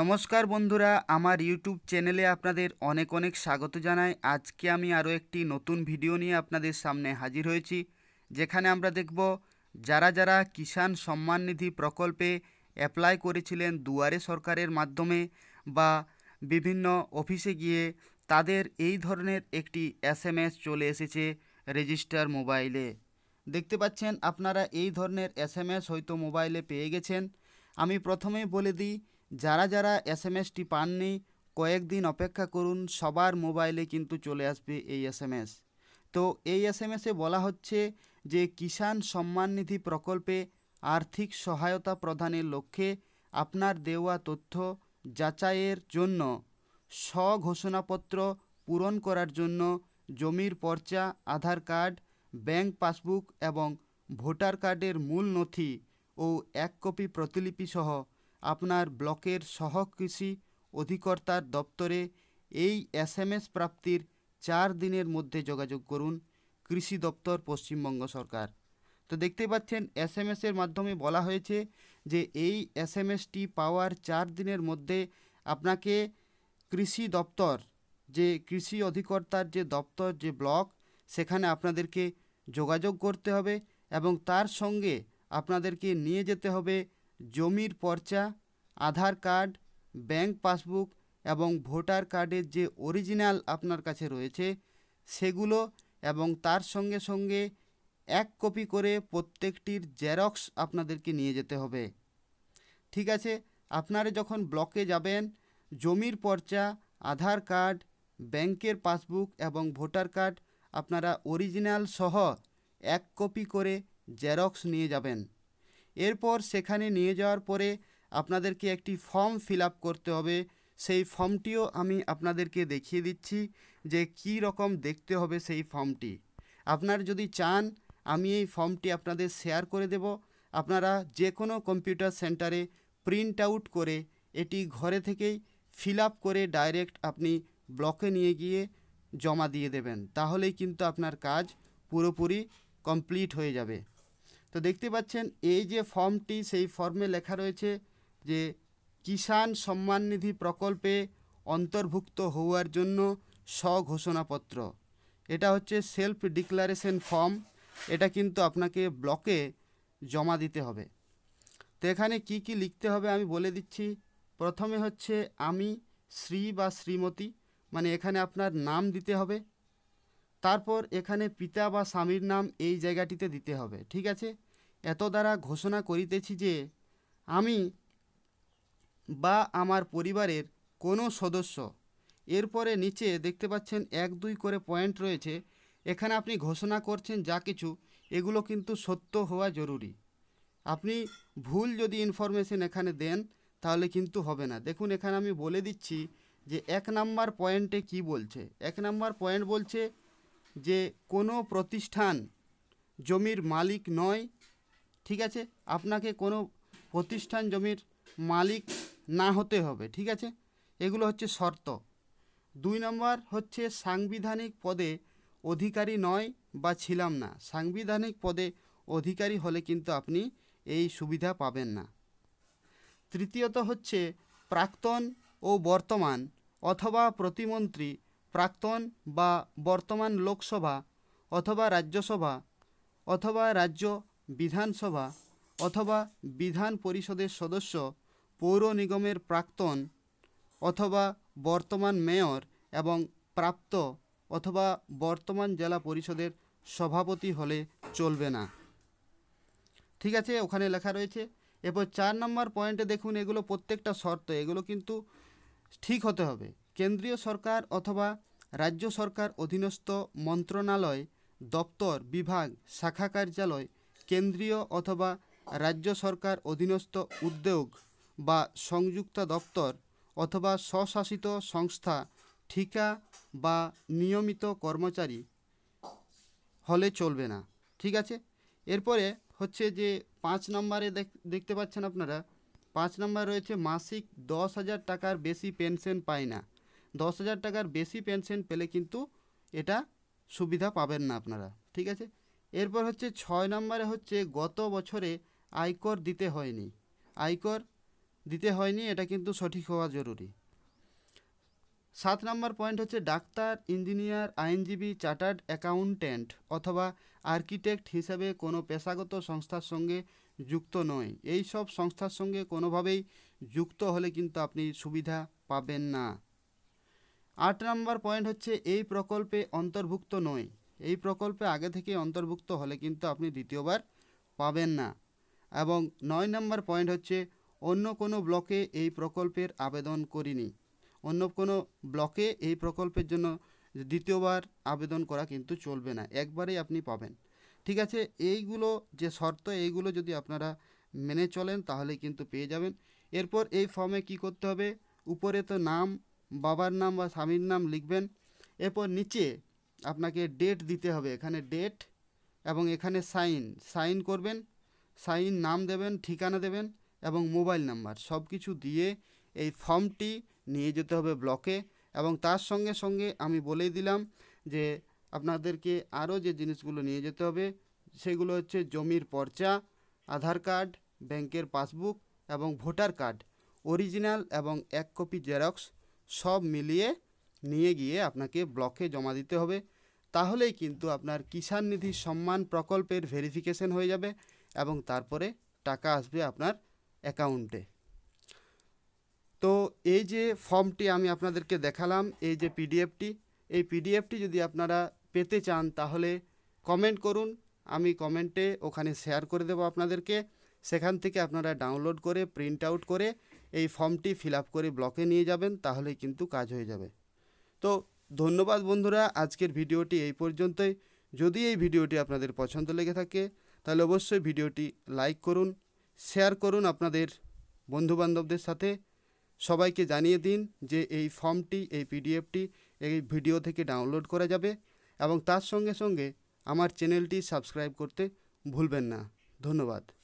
নমস্কার বন্ধুরা আমার ইউটিউব চ্যানেলে আপনাদের অনেক অনেক স্বাগত জানাই আজকে আমি আরও একটি নতুন ভিডিও নিয়ে আপনাদের সামনে হাজির হয়েছি যেখানে আমরা দেখব যারা যারা কিষাণ সম্মান নিধি প্রকল্পে অ্যাপ্লাই করেছিলেন দুয়ারে সরকারের মাধ্যমে বা বিভিন্ন অফিসে গিয়ে তাদের এই ধরনের একটি এস চলে এসেছে রেজিস্টার মোবাইলে দেখতে পাচ্ছেন আপনারা এই ধরনের এস হয়তো মোবাইলে পেয়ে গেছেন আমি প্রথমেই বলে দিই যারা যারা এস এম এসটি পাননি কয়েকদিন অপেক্ষা করুন সবার মোবাইলে কিন্তু চলে আসবে এই এস এম এস তো এই এস এম এসে বলা হচ্ছে যে কিষাণ সম্মান নিধি প্রকল্পে আর্থিক সহায়তা প্রদানের লক্ষ্যে আপনার দেওয়া তথ্য যাচাইয়ের জন্য স্বঘোষণাপত্র পূরণ করার জন্য জমির পর্চা আধার কার্ড ব্যাংক পাসবুক এবং ভোটার কার্ডের মূল নথি ও এক কপি প্রতিলিপি সহ আপনার ব্লকের সহ কৃষি অধিকর্তার দপ্তরে এই এস প্রাপ্তির চার দিনের মধ্যে যোগাযোগ করুন কৃষি দপ্তর পশ্চিমবঙ্গ সরকার তো দেখতে পাচ্ছেন এস এম এসের মাধ্যমে বলা হয়েছে যে এই এস এম এসটি পাওয়ার চার দিনের মধ্যে আপনাকে কৃষি দপ্তর যে কৃষি অধিকর্তার যে দপ্তর যে ব্লক সেখানে আপনাদেরকে যোগাযোগ করতে হবে এবং তার সঙ্গে আপনাদেরকে নিয়ে যেতে হবে জমির পর্চা আধার কার্ড ব্যাংক পাসবুক এবং ভোটার কার্ডের যে অরিজিনাল আপনার কাছে রয়েছে সেগুলো এবং তার সঙ্গে সঙ্গে এক কপি করে প্রত্যেকটির জেরক্স আপনাদেরকে নিয়ে যেতে হবে ঠিক আছে আপনারা যখন ব্লকে যাবেন জমির পর্চা আধার কার্ড ব্যাংকের পাসবুক এবং ভোটার কার্ড আপনারা অরিজিনাল সহ এক কপি করে জেরক্স নিয়ে যাবেন এরপর সেখানে নিয়ে যাওয়ার পরে আপনাদেরকে একটি ফর্ম ফিল করতে হবে সেই ফর্মটিও আমি আপনাদেরকে দেখিয়ে দিচ্ছি যে কি রকম দেখতে হবে সেই ফর্মটি আপনার যদি চান আমি এই ফর্মটি আপনাদের শেয়ার করে দেব আপনারা যে কোনো কম্পিউটার সেন্টারে প্রিন্ট আউট করে এটি ঘরে থেকেই ফিল করে ডাইরেক্ট আপনি ব্লকে নিয়ে গিয়ে জমা দিয়ে দেবেন তাহলেই কিন্তু আপনার কাজ পুরোপুরি কমপ্লিট হয়ে যাবে তো দেখতে পাচ্ছেন এই যে ফর্মটি সেই ফর্মে লেখা রয়েছে যে কিষাণ সম্মাননিধি প্রকল্পে অন্তর্ভুক্ত হওয়ার জন্য স্বঘোষণাপত্র এটা হচ্ছে সেলফ ডিক্লারেশন ফর্ম এটা কিন্তু আপনাকে ব্লকে জমা দিতে হবে তো এখানে কি কি লিখতে হবে আমি বলে দিচ্ছি প্রথমে হচ্ছে আমি শ্রী বা শ্রীমতী মানে এখানে আপনার নাম দিতে হবে তারপর এখানে পিতা বা স্বামীর নাম এই জায়গাটিতে দিতে হবে ঠিক আছে এত দ্বারা ঘোষণা করিতেছি যে আমি বা আমার পরিবারের কোনো সদস্য এরপরে নিচে দেখতে পাচ্ছেন এক দুই করে পয়েন্ট রয়েছে এখানে আপনি ঘোষণা করছেন যা কিছু এগুলো কিন্তু সত্য হওয়া জরুরি আপনি ভুল যদি ইনফরমেশন এখানে দেন তাহলে কিন্তু হবে না দেখুন এখানে আমি বলে দিচ্ছি যে এক নাম্বার পয়েন্টে কি বলছে এক নাম্বার পয়েন্ট বলছে যে কোনো প্রতিষ্ঠান জমির মালিক নয় ঠিক আছে আপনাকে কোনো প্রতিষ্ঠান জমির মালিক না হতে হবে ঠিক আছে এগুলো হচ্ছে শর্ত দুই নম্বর হচ্ছে সাংবিধানিক পদে অধিকারী নয় বা ছিলাম না সাংবিধানিক পদে অধিকারী হলে কিন্তু আপনি এই সুবিধা পাবেন না তৃতীয়ত হচ্ছে প্রাক্তন ও বর্তমান অথবা প্রতিমন্ত্রী প্রাক্তন বা বর্তমান লোকসভা অথবা রাজ্যসভা অথবা রাজ্য বিধানসভা অথবা বিধান পরিষদের সদস্য পৌর নিগমের প্রাক্তন অথবা বর্তমান মেয়র এবং প্রাপ্ত অথবা বর্তমান জেলা পরিষদের সভাপতি হলে চলবে না ঠিক আছে ওখানে লেখা রয়েছে এরপর চার নম্বর পয়েন্টে দেখুন এগুলো প্রত্যেকটা শর্ত এগুলো কিন্তু ঠিক হতে হবে কেন্দ্রীয় সরকার অথবা রাজ্য সরকার অধীনস্থ মন্ত্রণালয় দপ্তর বিভাগ শাখা কার্যালয় কেন্দ্রীয় অথবা রাজ্য সরকার অধীনস্থ উদ্যোগ বা সংযুক্ত দপ্তর অথবা স্বশাসিত সংস্থা ঠিকা বা নিয়মিত কর্মচারী হলে চলবে না ঠিক আছে এরপরে হচ্ছে যে পাঁচ নম্বরে দেখতে পাচ্ছেন আপনারা পাঁচ নম্বর রয়েছে মাসিক দশ হাজার টাকার বেশি পেনশন পায় না দশ হাজার টাকার বেশি পেনশন পেলে কিন্তু এটা সুবিধা পাবেন না আপনারা ঠিক আছে এরপর হচ্ছে ছয় নম্বরে হচ্ছে গত বছরে আয়কর দিতে হয়নি আয়কর দিতে হয়নি এটা কিন্তু সঠিক হওয়া জরুরি সাত নম্বর পয়েন্ট হচ্ছে ডাক্তার ইঞ্জিনিয়ার আইনজীবী চার্টার্ড অ্যাকাউন্টেন্ট অথবা আর্কিটেক্ট হিসেবে কোনো পেশাগত সংস্থার সঙ্গে যুক্ত নয় এই সব সংস্থার সঙ্গে কোনোভাবেই যুক্ত হলে কিন্তু আপনি সুবিধা পাবেন না আট নম্বর পয়েন্ট হচ্ছে এই প্রকল্পে অন্তর্ভুক্ত নয় এই প্রকল্পে আগে থেকে অন্তর্ভুক্ত হলে কিন্তু আপনি দ্বিতীয়বার পাবেন না এবং নয় নম্বর পয়েন্ট হচ্ছে অন্য কোনো ব্লকে এই প্রকল্পের আবেদন করিনি অন্য কোনো ব্লকে এই প্রকল্পের জন্য দ্বিতীয়বার আবেদন করা কিন্তু চলবে না একবারেই আপনি পাবেন ঠিক আছে এইগুলো যে শর্ত এইগুলো যদি আপনারা মেনে চলেন তাহলে কিন্তু পেয়ে যাবেন এরপর এই ফর্মে কি করতে হবে উপরে তো নাম বাবার নাম বা স্বামীর নাম লিখবেন এরপর নিচে আপনাকে ডেট দিতে হবে এখানে ডেট এবং এখানে সাইন সাইন করবেন সাইন নাম দেবেন ঠিকানা দেবেন এবং মোবাইল নাম্বার সব কিছু দিয়ে এই ফর্মটি নিয়ে যেতে হবে ব্লকে এবং তার সঙ্গে সঙ্গে আমি বলেই দিলাম যে আপনাদেরকে আরও যে জিনিসগুলো নিয়ে যেতে হবে সেগুলো হচ্ছে জমির পর্চা আধার কার্ড ব্যাংকের পাসবুক এবং ভোটার কার্ড অরিজিনাল এবং এক কপি জেরক্স সব মিলিয়ে নিয়ে গিয়ে আপনাকে ব্লকে জমা দিতে হবে তাহলেই কিন্তু আপনার কিষাণ নিধি সম্মান প্রকল্পের ভেরিফিকেশন হয়ে যাবে এবং তারপরে টাকা আসবে আপনার অ্যাকাউন্টে তো এই যে ফর্মটি আমি আপনাদেরকে দেখালাম এই যে পিডিএফটি এই পিডিএফটি যদি আপনারা পেতে চান তাহলে কমেন্ট করুন আমি কমেন্টে ওখানে শেয়ার করে দেব আপনাদেরকে সেখান থেকে আপনারা ডাউনলোড করে প্রিন্ট আউট করে এই ফর্মটি ফিল করে ব্লকে নিয়ে যাবেন তাহলেই কিন্তু কাজ হয়ে যাবে তো ধন্যবাদ বন্ধুরা আজকের ভিডিওটি এই পর্যন্তই যদি এই ভিডিওটি আপনাদের পছন্দ লেগে থাকে তাহলে অবশ্যই ভিডিওটি লাইক করুন শেয়ার করুন আপনাদের বন্ধুবান্ধবদের সাথে সবাইকে জানিয়ে দিন যে এই ফর্মটি এই পিডিএফটি এই ভিডিও থেকে ডাউনলোড করা যাবে এবং তার সঙ্গে সঙ্গে আমার চ্যানেলটি সাবস্ক্রাইব করতে ভুলবেন না ধন্যবাদ